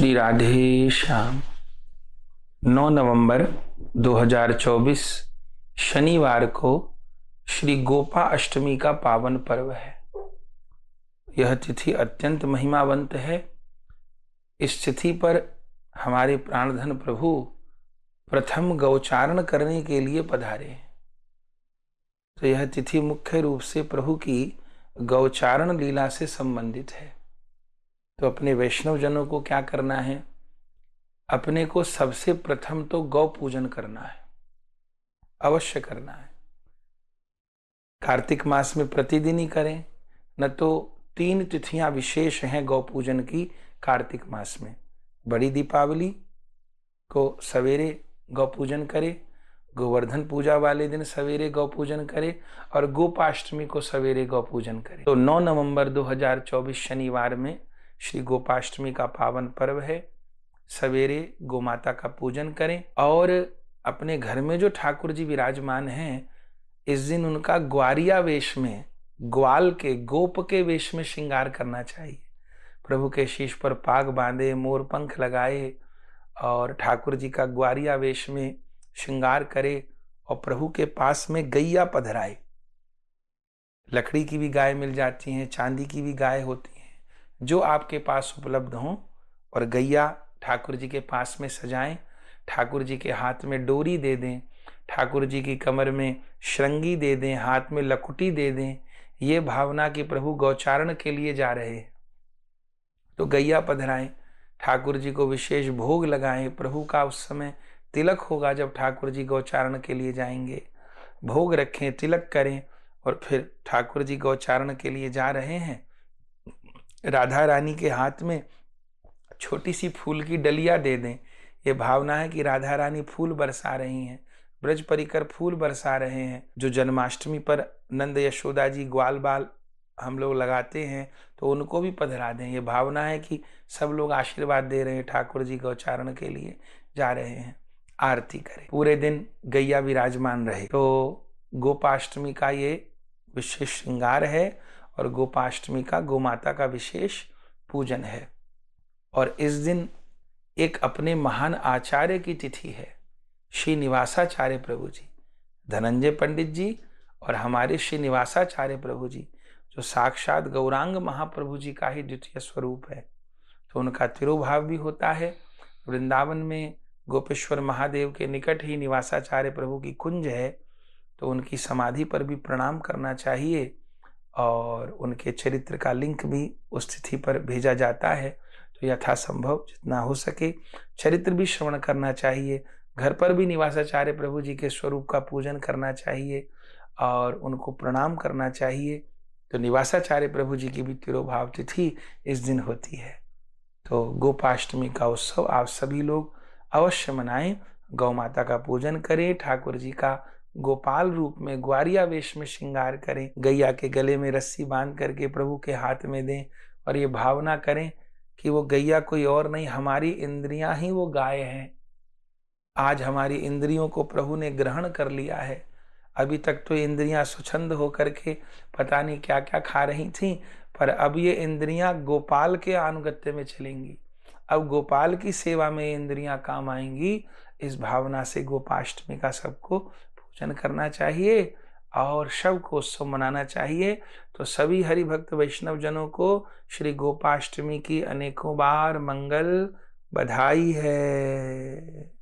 श्री राधे श्याम 9 नवंबर 2024 शनिवार को श्री गोपा अष्टमी का पावन पर्व है यह तिथि अत्यंत महिमावंत है इस तिथि पर हमारे प्राणधन प्रभु प्रथम गौचारण करने के लिए पधारे हैं तो यह तिथि मुख्य रूप से प्रभु की गौचारण लीला से संबंधित है तो अपने वैष्णवजनों को क्या करना है अपने को सबसे प्रथम तो गौ पूजन करना है अवश्य करना है कार्तिक मास में प्रतिदिन ही करें न तो तीन तिथियां विशेष हैं गौ पूजन की कार्तिक मास में बड़ी दीपावली को सवेरे गौ पूजन करें गोवर्धन पूजा वाले दिन सवेरे गौ पूजन करें और गोपाष्टमी को सवेरे गौ पूजन करें तो 9 नवंबर 2024 शनिवार में श्री गोपाष्टमी का पावन पर्व है सवेरे गोमाता का पूजन करें और अपने घर में जो ठाकुर जी विराजमान हैं इस दिन उनका ग्वारिया वेश में ग्वाल के गोप के वेश में श्रृंगार करना चाहिए प्रभु के शीश पर पाग बांधे मोर पंख लगाए और ठाकुर जी का ग्वारिया वेश में श्रृंगार करे और प्रभु के पास में गैया पधराए लकड़ी की भी गाय मिल जाती हैं चांदी की भी गाय होती हैं जो आपके पास उपलब्ध हों और गैया ठाकुर जी के पास में सजाएं ठाकुर जी के हाथ में डोरी दे दें ठाकुर जी की कमर में श्रृंगी दे दें हाथ में लकुटी दे दें ये भावना कि प्रभु गौचारण के लिए जा रहे हैं तो गैया पधराएं ठाकुर जी को विशेष भोग लगाएं प्रभु का उस समय तिलक होगा जब ठाकुर जी गौचारण के लिए जाएंगे भोग रखें तिलक करें और फिर ठाकुर जी गौचारण के लिए जा रहे हैं राधा रानी के हाथ में छोटी सी फूल की डलिया दे दें ये भावना है कि राधा रानी फूल बरसा रही हैं ब्रज परिकर फूल बरसा रहे हैं जो जन्माष्टमी पर नंद यशोदा जी ग्वाल बाल हम लोग लगाते हैं तो उनको भी पधरा दें ये भावना है कि सब लोग आशीर्वाद दे रहे हैं ठाकुर जी उच्चारण के लिए जा रहे हैं आरती करें पूरे दिन गैया विराजमान रहे तो गोपाष्टमी का ये विशेष श्रृंगार है और गोपाष्टमी का गो माता का विशेष पूजन है और इस दिन एक अपने महान आचार्य की तिथि है श्री निवासाचार्य प्रभु जी धनंजय पंडित जी और हमारे श्री निवासाचार्य प्रभु जी जो साक्षात गौरांग महाप्रभु जी का ही द्वितीय स्वरूप है तो उनका तिरुभाव भी होता है वृंदावन में गोपेश्वर महादेव के निकट ही निवासाचार्य प्रभु की कुंज है तो उनकी समाधि पर भी प्रणाम करना चाहिए और उनके चरित्र का लिंक भी उस तिथि पर भेजा जाता है तो यथासंभव जितना हो सके चरित्र भी श्रवण करना चाहिए घर पर भी निवासाचार्य प्रभु जी के स्वरूप का पूजन करना चाहिए और उनको प्रणाम करना चाहिए तो निवासाचार्य प्रभु जी की भी तिरुभाव तिथि इस दिन होती है तो गोपाष्टमी का उत्सव आप सभी लोग अवश्य मनाएं गौ माता का पूजन करें ठाकुर जी का गोपाल रूप में ग्वारिया वेश में श्रृंगार करें गैया के गले में रस्सी बांध करके प्रभु के हाथ में दें और ये भावना करें कि वो गैया कोई और नहीं हमारी इंद्रियां ही वो गाय हैं आज हमारी इंद्रियों को प्रभु ने ग्रहण कर लिया है अभी तक तो इंद्रियां स्वच्छंद होकर के पता नहीं क्या क्या खा रही थीं पर अब ये इंद्रियां गोपाल के आनुगत्य में चलेंगी अब गोपाल की सेवा में इंद्रियां काम आएंगी इस भावना से गोपाष्टमी का सबको पूजन करना चाहिए और शव को उत्सव मनाना चाहिए तो सभी हरि भक्त वैष्णव जनों को श्री गोपाष्टमी की अनेकों बार मंगल बधाई है